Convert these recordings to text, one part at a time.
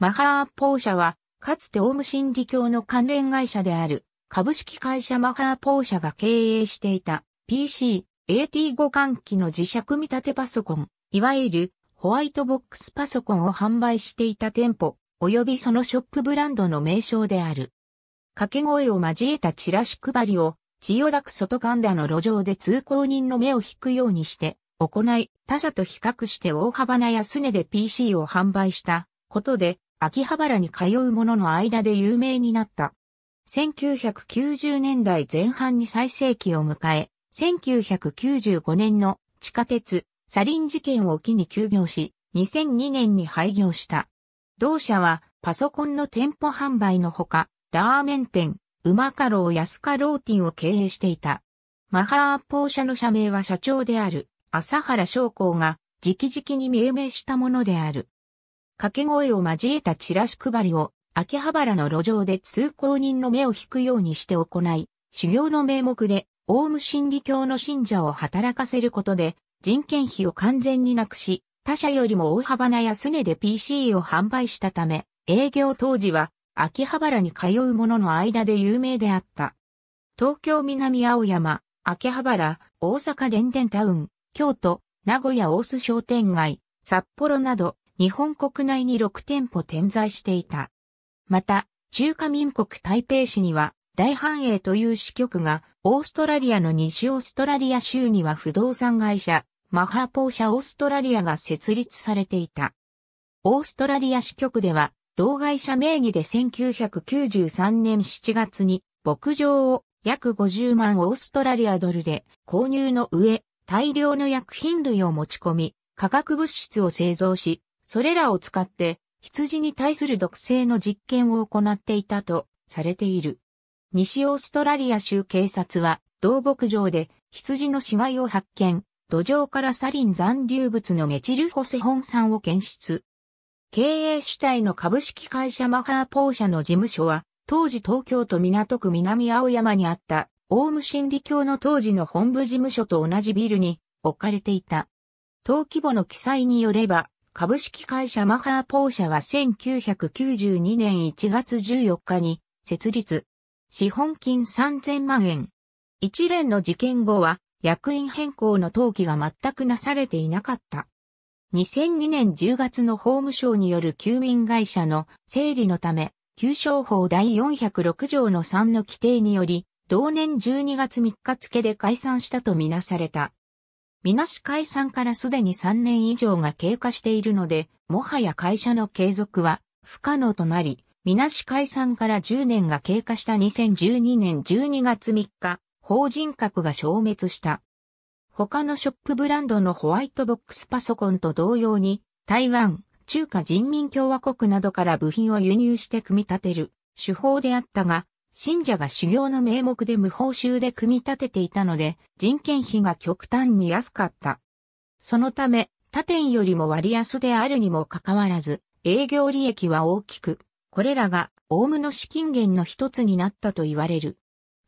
マハーポー社は、かつてオウム真理教の関連会社である、株式会社マハーポー社が経営していた PC、AT 互換機の自社組み立てパソコン、いわゆるホワイトボックスパソコンを販売していた店舗、及びそのショップブランドの名称である。掛け声を交えたチラシ配りを、千代田区外神田の路上で通行人の目を引くようにして行い、他社と比較して大幅な安値で PC を販売したことで、秋葉原に通う者の間で有名になった。1990年代前半に最盛期を迎え、1995年の地下鉄、サリン事件を機に休業し、2002年に廃業した。同社はパソコンの店舗販売のほか、ラーメン店、うまかろう安かろうンを経営していた。マハーポー社の社名は社長である、朝原将校が直々に命名したものである。掛け声を交えたチラシ配りを、秋葉原の路上で通行人の目を引くようにして行い、修行の名目で、オウム真理教の信者を働かせることで、人件費を完全になくし、他社よりも大幅な安値で PC を販売したため、営業当時は、秋葉原に通う者の間で有名であった。東京南青山、秋葉原、大阪電電タウン、京都、名古屋大須商店街、札幌など、日本国内に6店舗点在していた。また、中華民国台北市には大繁栄という支局が、オーストラリアの西オーストラリア州には不動産会社、マハーポーシャオーストラリアが設立されていた。オーストラリア支局では、同会社名義で1993年7月に牧場を約50万オーストラリアドルで購入の上、大量の薬品類を持ち込み、化学物質を製造し、それらを使って羊に対する毒性の実験を行っていたとされている。西オーストラリア州警察は、動牧場で羊の死骸を発見、土壌からサリン残留物のメチルホセホン酸を検出。経営主体の株式会社マハーポー社の事務所は、当時東京都港区南青山にあった、オウム真理教の当時の本部事務所と同じビルに置かれていた。登記簿の記載によれば、株式会社マハーポー社は1992年1月14日に設立。資本金3000万円。一連の事件後は役員変更の登記が全くなされていなかった。2002年10月の法務省による休眠会社の整理のため、旧商法第406条の3の規定により、同年12月3日付で解散したとみなされた。みなし解散からすでに3年以上が経過しているので、もはや会社の継続は不可能となり、みなし解散から10年が経過した2012年12月3日、法人格が消滅した。他のショップブランドのホワイトボックスパソコンと同様に、台湾、中華人民共和国などから部品を輸入して組み立てる手法であったが、信者が修行の名目で無報酬で組み立てていたので、人件費が極端に安かった。そのため、他店よりも割安であるにもかかわらず、営業利益は大きく、これらが、オウムの資金源の一つになったと言われる。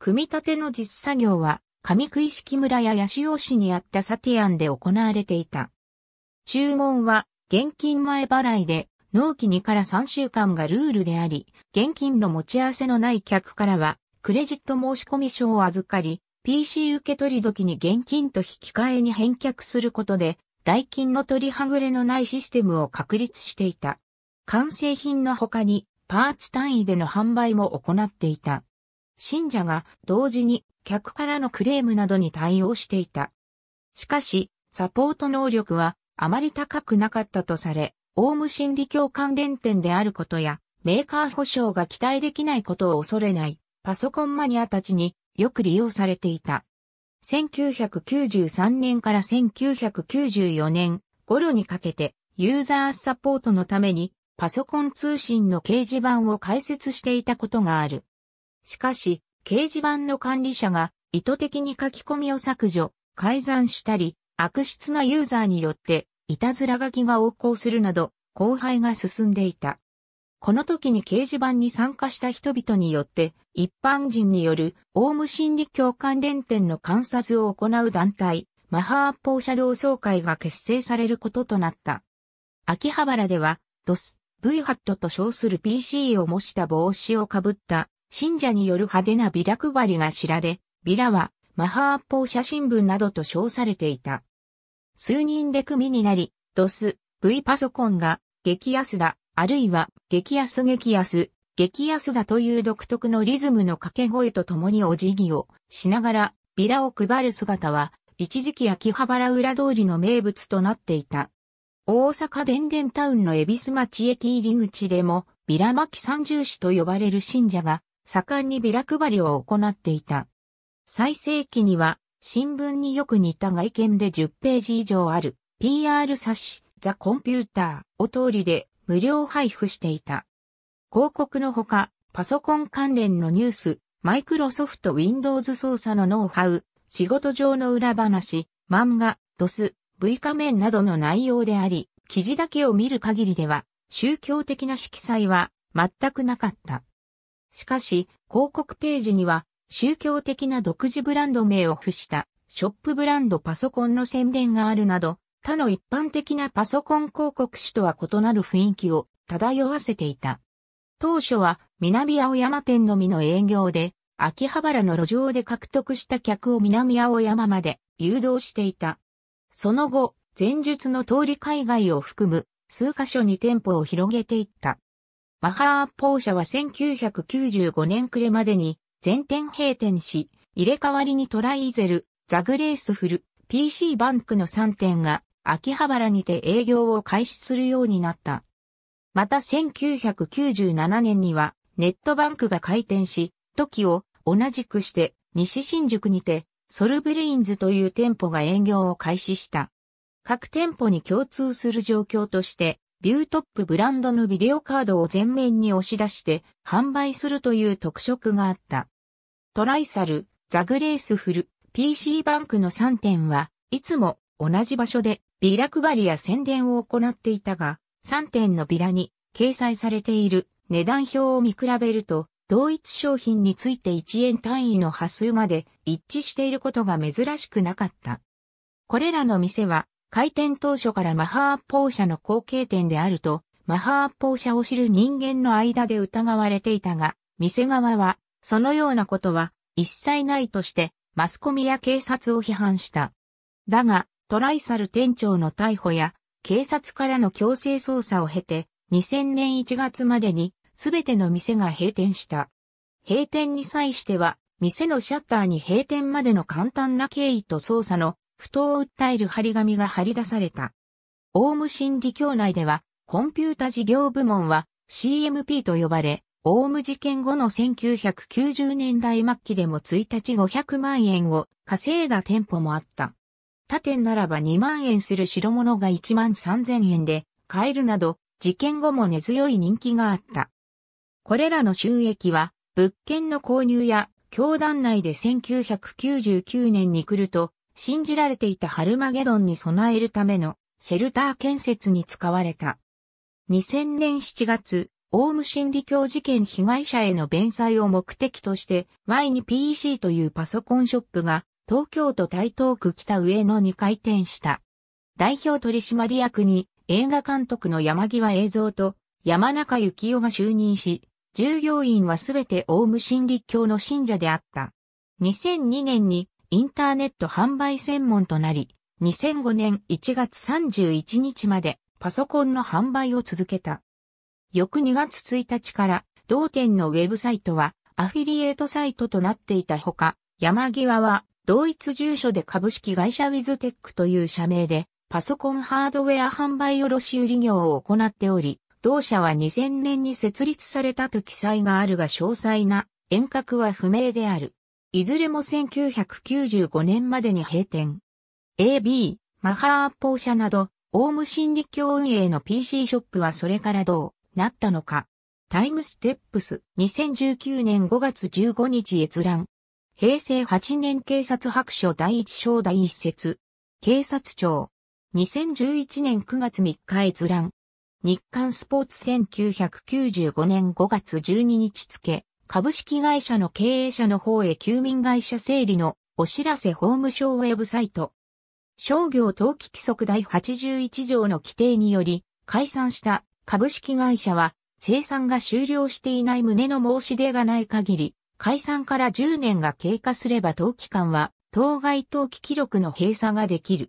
組み立ての実作業は、上杭式村や八潮市にあったサティアンで行われていた。注文は、現金前払いで、納期2から3週間がルールであり、現金の持ち合わせのない客からは、クレジット申込書を預かり、PC 受け取り時に現金と引き換えに返却することで、代金の取りはぐれのないシステムを確立していた。完成品の他に、パーツ単位での販売も行っていた。信者が同時に客からのクレームなどに対応していた。しかし、サポート能力はあまり高くなかったとされ、オウム真理教関連店であることや、メーカー保証が期待できないことを恐れない、パソコンマニアたちによく利用されていた。1993年から1994年頃にかけて、ユーザーサポートのために、パソコン通信の掲示板を開設していたことがある。しかし、掲示板の管理者が意図的に書き込みを削除、改ざんしたり、悪質なユーザーによっていたずら書きが横行するなど、荒廃が進んでいた。この時に掲示板に参加した人々によって、一般人による、オウム真理教関連店の観察を行う団体、マハーポー社同窓会が結成されることとなった。秋葉原では、ドス、V ハットと称する PC を模した帽子をかぶった、信者による派手なビラ配りが知られ、ビラは、マハーポー写新聞などと称されていた。数人で組になり、DOS、V パソコンが激安だ、あるいは激安激安、激安だという独特のリズムの掛け声とともにお辞儀をしながらビラを配る姿は、一時期秋葉原裏通りの名物となっていた。大阪電電タウンの恵比寿町駅入り口でも、ビラ巻三重師と呼ばれる信者が、盛んにビラ配りを行っていた。最盛期には、新聞によく似た外見で10ページ以上ある PR 冊子ザ・コンピューターを通りで無料配布していた。広告のほか、パソコン関連のニュース、マイクロソフト Windows 操作のノウハウ、仕事上の裏話、漫画、ドス、V 仮面などの内容であり、記事だけを見る限りでは、宗教的な色彩は全くなかった。しかし、広告ページには宗教的な独自ブランド名を付したショップブランドパソコンの宣伝があるなど、他の一般的なパソコン広告誌とは異なる雰囲気を漂わせていた。当初は南青山店のみの営業で、秋葉原の路上で獲得した客を南青山まで誘導していた。その後、前述の通り海外を含む数カ所に店舗を広げていった。マハーポー社は1995年暮れまでに全店閉店し、入れ替わりにトライイゼル、ザグレースフル、PC バンクの3店が秋葉原にて営業を開始するようになった。また1997年にはネットバンクが開店し、時を同じくして西新宿にてソルブレインズという店舗が営業を開始した。各店舗に共通する状況としてビュートップブランドのビデオカードを前面に押し出して販売するという特色があった。トライサル、ザグレースフル、PC バンクの3点はいつも同じ場所でビラ配りや宣伝を行っていたが、3点のビラに掲載されている値段表を見比べると、同一商品について1円単位の波数まで一致していることが珍しくなかった。これらの店は開店当初からマハーポー社の後継店であると、マハーポー社を知る人間の間で疑われていたが、店側は、そのようなことは一切ないとして、マスコミや警察を批判した。だが、トライサル店長の逮捕や、警察からの強制捜査を経て、2000年1月までに、すべての店が閉店した。閉店に際しては、店のシャッターに閉店までの簡単な経緯と捜査の不当を訴える張り紙が張り出された。オウム真理教内では、コンピュータ事業部門は CMP と呼ばれ、オウム事件後の1990年代末期でも1日500万円を稼いだ店舗もあった。他店ならば2万円する白物が1万3000円で買えるなど、事件後も根強い人気があった。これらの収益は、物件の購入や、教団内で1999年に来ると、信じられていたハルマゲドンに備えるためのシェルター建設に使われた。2000年7月、オウム真理教事件被害者への弁済を目的として Y2PEC というパソコンショップが東京都台東区北上野に開店した。代表取締役に映画監督の山際映像と山中幸雄が就任し、従業員はすべてオウム真理教の信者であった。2002年にインターネット販売専門となり、2005年1月31日までパソコンの販売を続けた。翌2月1日から同店のウェブサイトはアフィリエイトサイトとなっていたほか、山際は同一住所で株式会社ウィズテックという社名でパソコンハードウェア販売卸売業を行っており、同社は2000年に設立されたと記載があるが詳細な遠隔は不明である。いずれも1995年までに閉店。AB、マハーポー社など、オウム心理教運営の PC ショップはそれからどうなったのか。タイムステップス2019年5月15日閲覧。平成8年警察白書第1章第1節。警察庁。2011年9月3日閲覧。日刊スポーツ1995年5月12日付。株式会社の経営者の方へ休眠会社整理のお知らせ法務省ウェブサイト。商業登記規則第81条の規定により解散した株式会社は生産が終了していない旨の申し出がない限り解散から10年が経過すれば登記間は当該登記記録の閉鎖ができる。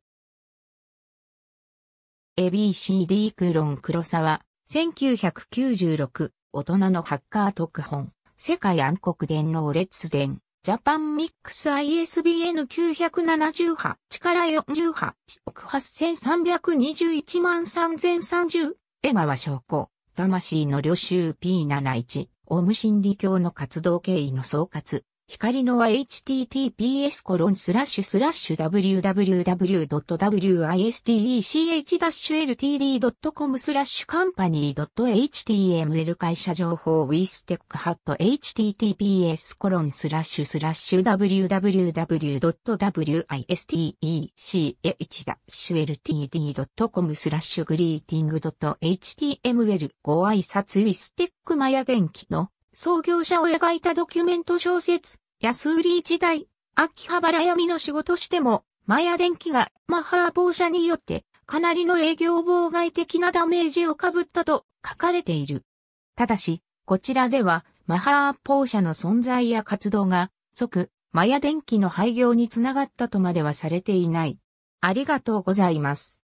ABCD クロン黒沢1996大人のハッカー特本世界暗黒電脳列伝、ジャパンミックス ISBN 978から48億8321万3030江川証拠、魂の領収 P71、オウム真理教の活動経緯の総括、光のは https コロンスラッシュスラッシュ www.wistech-ltd.com スラッシュカンパニー .html 会社情報 wistech.https コロンスラッシュスラッシュ www.wistech-ltd.com スラッシュグリーティング .html ご挨拶ウィステックマヤ電機の創業者を描いたドキュメント小説安売り時代、秋葉原闇の仕事しても、マヤ電機がマハー暴社によってかなりの営業妨害的なダメージを被ったと書かれている。ただし、こちらでは、マハーポー社の存在や活動が、即、マヤ電機の廃業につながったとまではされていない。ありがとうございます。